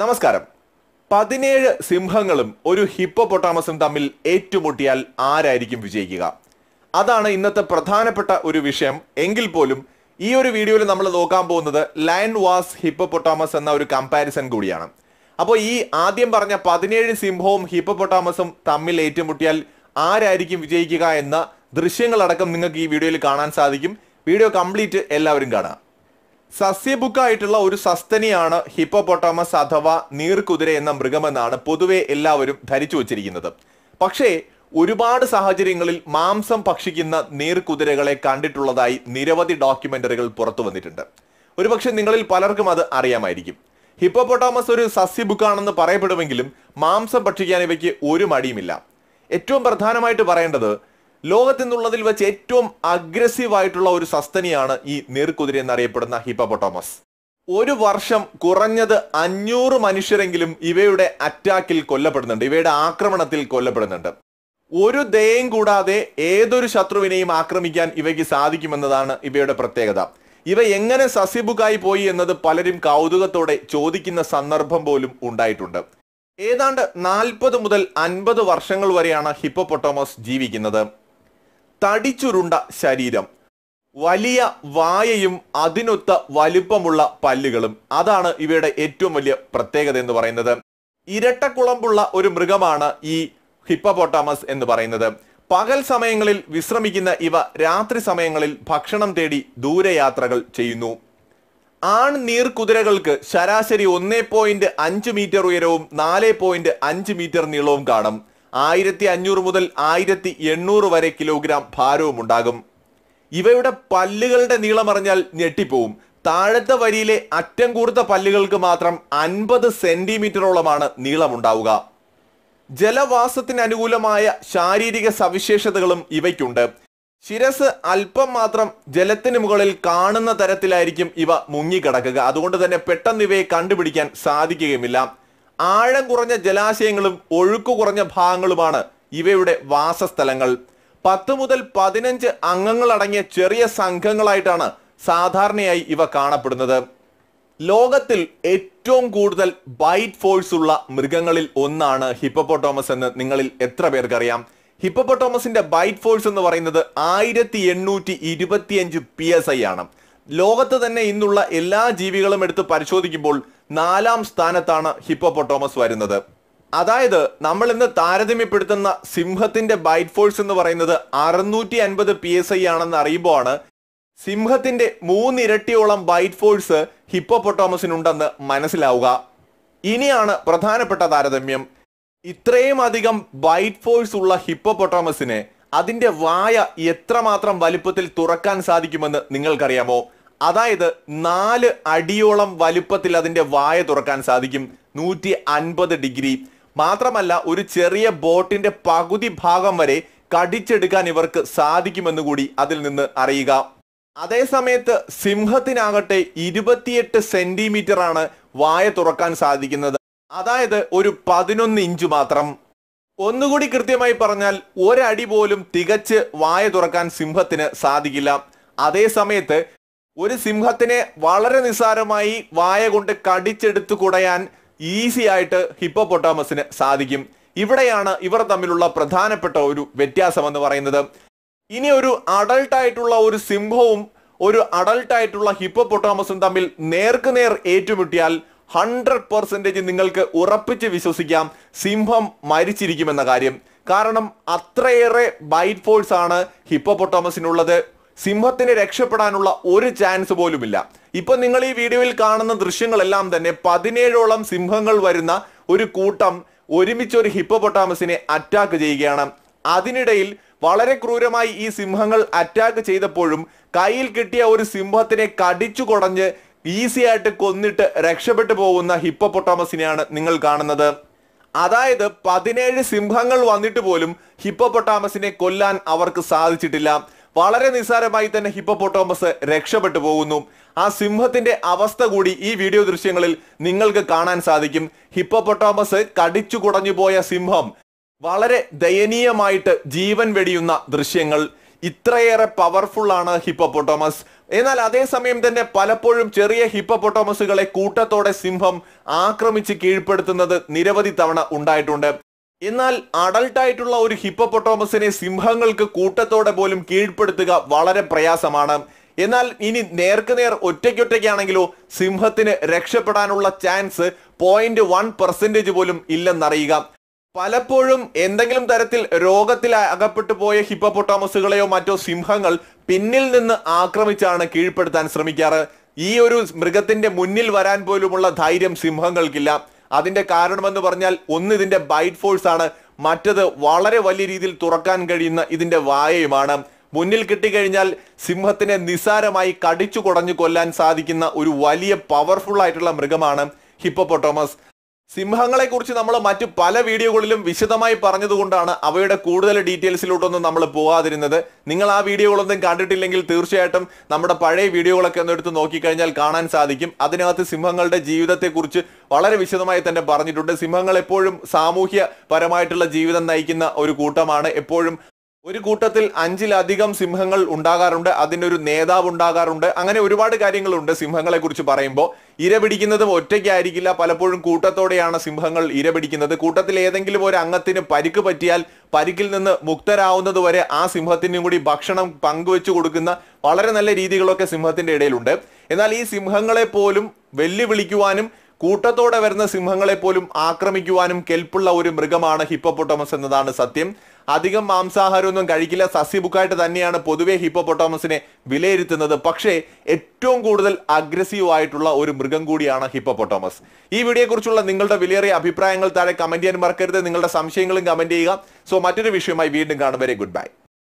നമസ്കാരം പതിനേഴ് സിംഹങ്ങളും ഒരു ഹിപ്പോ പൊട്ടാമസും തമ്മിൽ ഏറ്റുമുട്ടിയാൽ ആരായിരിക്കും വിജയിക്കുക അതാണ് ഇന്നത്തെ പ്രധാനപ്പെട്ട ഒരു വിഷയം എങ്കിൽ പോലും ഈ ഒരു വീഡിയോയിൽ നമ്മൾ നോക്കാൻ പോകുന്നത് ലയൺ വാസ് ഹിപ്പോ പൊട്ടാമസ് എന്ന ഒരു കമ്പാരിസൺ കൂടിയാണ് അപ്പോൾ ഈ ആദ്യം പറഞ്ഞ പതിനേഴ് സിംഹവും ഹിപ്പോ പൊട്ടാമസും തമ്മിൽ ഏറ്റുമുട്ടിയാൽ ആരായിരിക്കും വിജയിക്കുക എന്ന ദൃശ്യങ്ങളടക്കം നിങ്ങൾക്ക് ഈ വീഡിയോയിൽ കാണാൻ സാധിക്കും വീഡിയോ കംപ്ലീറ്റ് എല്ലാവരും കാണുക സസ്യബുക്കായിട്ടുള്ള ഒരു സസ്തനിയാണ് ഹിപ്പോപൊട്ടോമസ് അഥവാ നീർക്കുതിര എന്ന മൃഗമെന്നാണ് പൊതുവെ എല്ലാവരും ധരിച്ചു വച്ചിരിക്കുന്നത് പക്ഷേ ഒരുപാട് സാഹചര്യങ്ങളിൽ മാംസം ഭക്ഷിക്കുന്ന നീർക്കുതിരകളെ കണ്ടിട്ടുള്ളതായി നിരവധി ഡോക്യുമെന്ററികൾ പുറത്തു വന്നിട്ടുണ്ട് ഒരുപക്ഷെ നിങ്ങളിൽ പലർക്കും അത് അറിയാമായിരിക്കും ഹിപ്പോപൊട്ടോമസ് ഒരു സസ്യബുക്കാണെന്ന് പറയപ്പെടുമെങ്കിലും മാംസം ഭക്ഷിക്കാൻ ഇവയ്ക്ക് ഒരു മടിയുമില്ല ഏറ്റവും പ്രധാനമായിട്ട് പറയേണ്ടത് ലോകത്ത് നിന്നുള്ളതിൽ വെച്ച് ഏറ്റവും അഗ്രസീവായിട്ടുള്ള ഒരു സസ്തനിയാണ് ഈ നീർക്കുതിര എന്നറിയപ്പെടുന്ന ഹിപ്പപ്പൊട്ടോമസ് ഒരു വർഷം കുറഞ്ഞത് അഞ്ഞൂറ് മനുഷ്യരെങ്കിലും ഇവയുടെ അറ്റാക്കിൽ കൊല്ലപ്പെടുന്നുണ്ട് ഇവയുടെ ആക്രമണത്തിൽ കൊല്ലപ്പെടുന്നുണ്ട് ഒരു ദയം കൂടാതെ ഏതൊരു ശത്രുവിനെയും ആക്രമിക്കാൻ ഇവയ്ക്ക് സാധിക്കുമെന്നതാണ് ഇവയുടെ പ്രത്യേകത ഇവ എങ്ങനെ സസിബുക്കായി പോയി എന്നത് പലരും കൗതുകത്തോടെ ചോദിക്കുന്ന സന്ദർഭം പോലും ഉണ്ടായിട്ടുണ്ട് ഏതാണ്ട് നാൽപ്പത് മുതൽ അൻപത് വർഷങ്ങൾ വരെയാണ് ഹിപ്പോപൊട്ടോമസ് ജീവിക്കുന്നത് തടിച്ചുരുണ്ട ശരീരം വലിയ വായയും അതിനൊത്ത വലുപ്പമുള്ള പല്ലുകളും അതാണ് ഇവയുടെ ഏറ്റവും വലിയ പ്രത്യേകത എന്ന് പറയുന്നത് ഇരട്ടക്കുളമ്പുള്ള ഒരു മൃഗമാണ് ഈ ഹിപ്പപോട്ടാമസ് എന്ന് പറയുന്നത് പകൽ സമയങ്ങളിൽ വിശ്രമിക്കുന്ന ഇവ രാത്രി സമയങ്ങളിൽ ഭക്ഷണം തേടി ദൂരയാത്രകൾ ചെയ്യുന്നു ആൺ നീർക്കുതിരകൾക്ക് ശരാശരി ഒന്നേ പോയിന്റ് അഞ്ച് മീറ്റർ ഉയരവും നാല് പോയിന്റ് അഞ്ച് മീറ്റർ നീളവും കാണും ആയിരത്തി അഞ്ഞൂറ് മുതൽ ആയിരത്തി എണ്ണൂറ് വരെ കിലോഗ്രാം ഭാരവും ഉണ്ടാകും ഇവയുടെ പല്ലുകളുടെ നീളമറിഞ്ഞാൽ ഞെട്ടിപ്പോവും താഴത്തെ വരിയിലെ അറ്റം കൂർത്ത പല്ലുകൾക്ക് മാത്രം അൻപത് സെന്റിമീറ്ററോളമാണ് നീളമുണ്ടാവുക ജലവാസത്തിന് അനുകൂലമായ ശാരീരിക സവിശേഷതകളും ഇവയ്ക്കുണ്ട് ശിരസ് അല്പം മാത്രം ജലത്തിന് മുകളിൽ കാണുന്ന തരത്തിലായിരിക്കും ഇവ മുങ്ങിക്കിടക്കുക അതുകൊണ്ട് തന്നെ പെട്ടെന്ന് ഇവയെ കണ്ടുപിടിക്കാൻ സാധിക്കുകയുമില്ല ആഴം കുറഞ്ഞ ജലാശയങ്ങളും ഒഴുക്കു കുറഞ്ഞ ഭാഗങ്ങളുമാണ് ഇവയുടെ വാസസ്ഥലങ്ങൾ പത്ത് മുതൽ പതിനഞ്ച് അടങ്ങിയ ചെറിയ സംഘങ്ങളായിട്ടാണ് സാധാരണയായി ഇവ കാണപ്പെടുന്നത് ലോകത്തിൽ ഏറ്റവും കൂടുതൽ ബൈറ്റ് ഫോഴ്സ് ഉള്ള മൃഗങ്ങളിൽ ഒന്നാണ് ഹിപ്പപ്പോട്ടോമസ് എന്ന് നിങ്ങളിൽ എത്ര പേർക്കറിയാം ഹിപ്പപ്പോട്ടോമസിന്റെ ബൈറ്റ് ഫോഴ്സ് എന്ന് പറയുന്നത് ആയിരത്തി എണ്ണൂറ്റി ഇരുപത്തിയഞ്ച് പി എസ് ഐ ആണ് ലോകത്ത് തന്നെ ഇന്നുള്ള എല്ലാ ജീവികളും എടുത്ത് പരിശോധിക്കുമ്പോൾ നാലാം സ്ഥാനത്താണ് ഹിപ്പോപ്പൊട്ടോമസ് വരുന്നത് അതായത് നമ്മൾ ഇന്ന് താരതമ്യപ്പെടുത്തുന്ന സിംഹത്തിന്റെ ബൈറ്റ് ഫോഴ്സ് എന്ന് പറയുന്നത് അറുന്നൂറ്റി അൻപത് പി എസ് ഐ ആണെന്ന് അറിയുമ്പോഴാണ് സിംഹത്തിന്റെ മൂന്നിരട്ടിയോളം ബൈറ്റ് ഫോഴ്സ് ഹിപ്പോപ്പൊട്ടോമസിനുണ്ടെന്ന് മനസ്സിലാവുക ഇനിയാണ് പ്രധാനപ്പെട്ട താരതമ്യം ഇത്രയും അധികം ബൈറ്റ് ഫോഴ്സ് ഉള്ള ഹിപ്പോപ്പൊട്ടോമസിനെ അതിന്റെ വായ എത്രമാത്രം വലിപ്പത്തിൽ തുറക്കാൻ സാധിക്കുമെന്ന് നിങ്ങൾക്കറിയാമോ അതായത് നാല് അടിയോളം വലുപ്പത്തിൽ അതിൻ്റെ വായ തുറക്കാൻ സാധിക്കും നൂറ്റി അൻപത് ഡിഗ്രി മാത്രമല്ല ഒരു ചെറിയ ബോട്ടിന്റെ പകുതി ഭാഗം വരെ കടിച്ചെടുക്കാൻ ഇവർക്ക് സാധിക്കുമെന്ന് കൂടി അതിൽ നിന്ന് അറിയുക അതേസമയത്ത് സിംഹത്തിനാകട്ടെ ഇരുപത്തിയെട്ട് സെന്റിമീറ്റർ ആണ് വായ തുറക്കാൻ സാധിക്കുന്നത് അതായത് ഒരു പതിനൊന്ന് ഇഞ്ച് മാത്രം ഒന്നുകൂടി കൃത്യമായി പറഞ്ഞാൽ ഒരടി പോലും തികച്ച് വായ തുറക്കാൻ സിംഹത്തിന് സാധിക്കില്ല അതേസമയത്ത് ഒരു സിംഹത്തിനെ വളരെ നിസ്സാരമായി വായ കൊണ്ട് കടിച്ചെടുത്ത് കുടയാൻ ഈസി ആയിട്ട് ഹിപ്പോപൊട്ടാമസിന് സാധിക്കും ഇവിടെയാണ് ഇവർ തമ്മിലുള്ള പ്രധാനപ്പെട്ട ഒരു വ്യത്യാസം എന്ന് പറയുന്നത് ഇനി ഒരു അഡൾട്ട് ആയിട്ടുള്ള ഒരു സിംഹവും ഒരു അഡൾട്ട് ആയിട്ടുള്ള ഹിപ്പോപൊട്ടാമസും തമ്മിൽ നേർക്കുനേർ ഏറ്റുമുട്ടിയാൽ ഹൺഡ്രഡ് പെർസെൻറ്റേജ് നിങ്ങൾക്ക് ഉറപ്പിച്ച് വിശ്വസിക്കാം സിംഹം മരിച്ചിരിക്കുമെന്ന കാര്യം കാരണം അത്രയേറെ ബൈറ്റ് ഫോഴ്സ് ആണ് ഹിപ്പോപൊട്ടാമസിനുള്ളത് സിംഹത്തിന് രക്ഷപ്പെടാനുള്ള ഒരു ചാൻസ് പോലുമില്ല ഇപ്പൊ നിങ്ങൾ ഈ വീഡിയോയിൽ കാണുന്ന ദൃശ്യങ്ങളെല്ലാം തന്നെ പതിനേഴോളം സിംഹങ്ങൾ വരുന്ന ഒരു കൂട്ടം ഒരുമിച്ച് ഒരു ഹിപ്പോപൊട്ടാമസിനെ അറ്റാക്ക് ചെയ്യുകയാണ് അതിനിടയിൽ വളരെ ക്രൂരമായി ഈ സിംഹങ്ങൾ അറ്റാക്ക് ചെയ്തപ്പോഴും കയ്യിൽ കിട്ടിയ ഒരു സിംഹത്തിനെ കടിച്ചു കുടഞ്ഞ് ഈസി ആയിട്ട് കൊന്നിട്ട് രക്ഷപ്പെട്ടു പോകുന്ന ഹിപ്പോപൊട്ടാമസിനെയാണ് നിങ്ങൾ കാണുന്നത് അതായത് പതിനേഴ് സിംഹങ്ങൾ വന്നിട്ട് പോലും ഹിപ്പോപൊട്ടാമസിനെ കൊല്ലാൻ അവർക്ക് സാധിച്ചിട്ടില്ല വളരെ നിസ്സാരമായി തന്നെ ഹിപ്പോട്ടോമസ് രക്ഷപ്പെട്ടു പോകുന്നു ആ സിംഹത്തിന്റെ അവസ്ഥ കൂടി ഈ വീഡിയോ ദൃശ്യങ്ങളിൽ നിങ്ങൾക്ക് കാണാൻ സാധിക്കും ഹിപ്പോട്ടോമസ് കടിച്ചു കുടഞ്ഞു പോയ സിംഹം വളരെ ദയനീയമായിട്ട് ജീവൻ വെടിയുന്ന ദൃശ്യങ്ങൾ ഇത്രയേറെ പവർഫുൾ ആണ് ഹിപ്പോട്ടോമസ് എന്നാൽ അതേസമയം തന്നെ പലപ്പോഴും ചെറിയ ഹിപ്പോട്ടോമസുകളെ കൂട്ടത്തോടെ സിംഹം ആക്രമിച്ച് കീഴ്പ്പെടുത്തുന്നത് നിരവധി തവണ ഉണ്ടായിട്ടുണ്ട് എന്നാൽ അഡൾട്ട് ആയിട്ടുള്ള ഒരു ഹിപ്പോപ്പൊട്ടോമസിനെ സിംഹങ്ങൾക്ക് കൂട്ടത്തോടെ പോലും കീഴ്പ്പെടുത്തുക വളരെ പ്രയാസമാണ് എന്നാൽ ഇനി നേർക്കുനേർ ഒറ്റയ്ക്കൊറ്റയ്ക്കാണെങ്കിലോ സിംഹത്തിന് രക്ഷപ്പെടാനുള്ള ചാൻസ് പോയിന്റ് വൺ പെർസെൻറ്റേജ് പോലും ഇല്ലെന്നറിയുക പലപ്പോഴും എന്തെങ്കിലും തരത്തിൽ രോഗത്തിൽ അകപ്പെട്ടു പോയ ഹിപ്പോപ്പൊട്ടോമസുകളെയോ മറ്റോ സിംഹങ്ങൾ പിന്നിൽ നിന്ന് ആക്രമിച്ചാണ് കീഴ്പ്പെടുത്താൻ ശ്രമിക്കാറ് ഈ ഒരു മൃഗത്തിന്റെ മുന്നിൽ വരാൻ പോലുമുള്ള ധൈര്യം സിംഹങ്ങൾക്കില്ല അതിന്റെ കാരണമെന്ന് പറഞ്ഞാൽ ഒന്ന് ഇതിന്റെ ബൈറ്റ് ഫോഴ്സ് ആണ് മറ്റത് വളരെ വലിയ രീതിയിൽ തുറക്കാൻ കഴിയുന്ന ഇതിന്റെ വായയുമാണ് മുന്നിൽ കിട്ടിക്കഴിഞ്ഞാൽ സിംഹത്തിനെ നിസാരമായി കടിച്ചു കുടഞ്ഞു കൊല്ലാൻ സാധിക്കുന്ന ഒരു വലിയ പവർഫുൾ ആയിട്ടുള്ള മൃഗമാണ് ഹിപ്പോപ്പൊട്ടോമസ് സിംഹങ്ങളെക്കുറിച്ച് നമ്മൾ മറ്റു പല വീഡിയോകളിലും വിശദമായി പറഞ്ഞതുകൊണ്ടാണ് അവയുടെ കൂടുതൽ ഡീറ്റെയിൽസിലോട്ടൊന്നും നമ്മൾ പോകാതിരുന്നത് നിങ്ങൾ ആ വീഡിയോകളൊന്നും കണ്ടിട്ടില്ലെങ്കിൽ തീർച്ചയായിട്ടും നമ്മുടെ പഴയ വീഡിയോകളൊക്കെ ഒന്ന് എടുത്ത് നോക്കിക്കഴിഞ്ഞാൽ കാണാൻ സാധിക്കും അതിനകത്ത് സിംഹങ്ങളുടെ ജീവിതത്തെക്കുറിച്ച് വളരെ വിശദമായി തന്നെ പറഞ്ഞിട്ടുണ്ട് സിംഹങ്ങൾ എപ്പോഴും സാമൂഹ്യ പരമായിട്ടുള്ള ജീവിതം നയിക്കുന്ന ഒരു കൂട്ടമാണ് എപ്പോഴും ഒരു കൂട്ടത്തിൽ അഞ്ചിലധികം സിംഹങ്ങൾ ഉണ്ടാകാറുണ്ട് ഒരു നേതാവ് ഉണ്ടാകാറുണ്ട് അങ്ങനെ ഒരുപാട് കാര്യങ്ങളുണ്ട് സിംഹങ്ങളെ കുറിച്ച് പറയുമ്പോൾ ഇര പിടിക്കുന്നത് ഒറ്റയ്ക്കായിരിക്കില്ല പലപ്പോഴും കൂട്ടത്തോടെയാണ് സിംഹങ്ങൾ ഇര പിടിക്കുന്നത് കൂട്ടത്തിൽ ഏതെങ്കിലും ഒരു അംഗത്തിന് പരിക്ക് പറ്റിയാൽ പരിക്കിൽ നിന്ന് മുക്തരാവുന്നത് വരെ ആ സിംഹത്തിനും കൂടി ഭക്ഷണം പങ്കുവെച്ചു കൊടുക്കുന്ന വളരെ നല്ല രീതികളൊക്കെ സിംഹത്തിന്റെ ഇടയിലുണ്ട് എന്നാൽ ഈ സിംഹങ്ങളെ പോലും വെല്ലുവിളിക്കുവാനും കൂട്ടത്തോടെ വരുന്ന സിംഹങ്ങളെ പോലും ആക്രമിക്കുവാനും കെൽപ്പുള്ള ഒരു മൃഗമാണ് ഹിപ്പോപ്പൊട്ടമസ് എന്നതാണ് സത്യം അധികം മാംസാഹാരമൊന്നും കഴിക്കില്ല സസ്യബുക്കായിട്ട് തന്നെയാണ് പൊതുവെ ഹിപ്പോപൊട്ടോമസിനെ വിലയിരുത്തുന്നത് പക്ഷേ ഏറ്റവും കൂടുതൽ അഗ്രസീവ് ആയിട്ടുള്ള ഒരു മൃഗം കൂടിയാണ് ഹിപ്പോപൊട്ടോമസ് ഈ വീഡിയോയെക്കുറിച്ചുള്ള നിങ്ങളുടെ വിലയേറിയ അഭിപ്രായങ്ങൾ താഴെ കമന്റ് ചെയ്യാൻ മറക്കരുത് നിങ്ങളുടെ സംശയങ്ങളും കമന്റ് ചെയ്യുക സോ മറ്റൊരു വിഷയമായി വീണ്ടും കാണും വരെ ഗുഡ് ബൈ